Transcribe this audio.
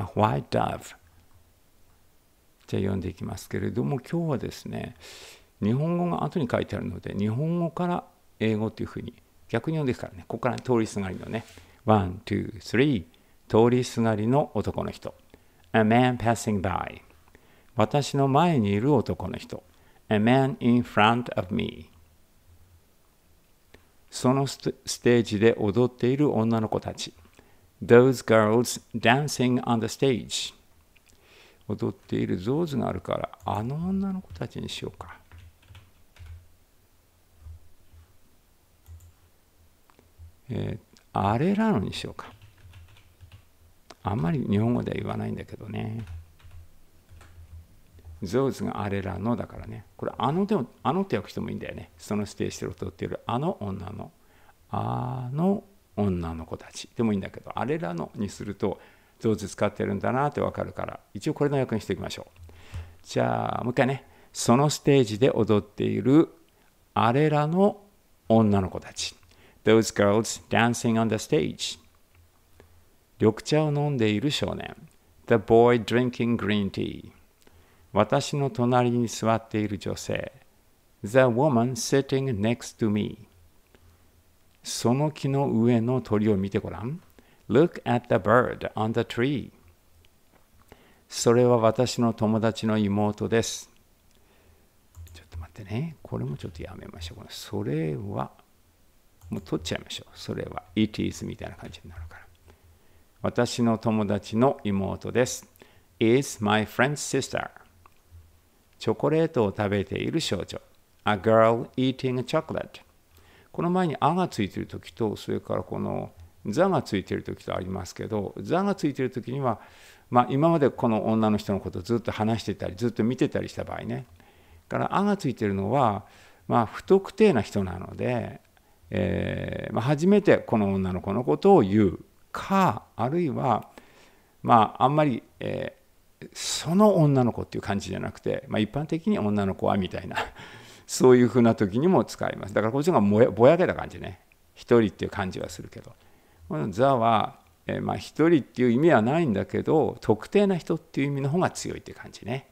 a white dove じゃあ読んでいきますけれども今日はですね日本語が後に書いてあるので日本語から英語というふうに逆に読んでいくからねここから通りすがりのね123通りすがりの男の人 A man passing by 私の前にいる男の人 A man in front of me そのステージで踊っている女の子たち those girls dancing on the stage 踊っているゾーズがあるからあの女の子たちにしようかえー、あれらのにしようかあんまり日本語では言わないんだけどねゾーズがあれらのだからねこれあのでもあのって訳してもいいんだよねその指定してるとっているあの女のあの女の子たちでもいいんだけどあれらのにすると上手使ってるんだなって分かるから一応これの役にしていきましょうじゃあもう一回ねそのステージで踊っているあれらの女の子たち Those girls dancing on the stage 緑茶を飲んでいる少年 The boy drinking green tea 私の隣に座っている女性 The woman sitting next to me その木の上の鳥を見てごらん。Look at the bird on the tree. それは私の友達の妹です。ちょっと待ってね。これもちょっとやめましょう。それは、もう取っちゃいましょう。それは、it is みたいな感じになるから。私の友達の妹です。is my friend's sister. チョコレートを食べている少女。a girl eating a chocolate. この前に「あ」がついてる時とそれからこの「座」がついてる時とありますけど「座」がついてる時には、まあ、今までこの女の人のことをずっと話してたりずっと見てたりした場合ねから「あ」がついてるのは、まあ、不特定な人なので、えーまあ、初めてこの女の子のことを言うかあるいはまああんまり、えー、その女の子っていう感じじゃなくて、まあ、一般的に女の子はみたいなそういうふうな時にも使いますだからこっちがぼやけた感じね一人っていう感じはするけどこの「座」は、えー、まあ一人っていう意味はないんだけど特定な人っていう意味の方が強いって感じね。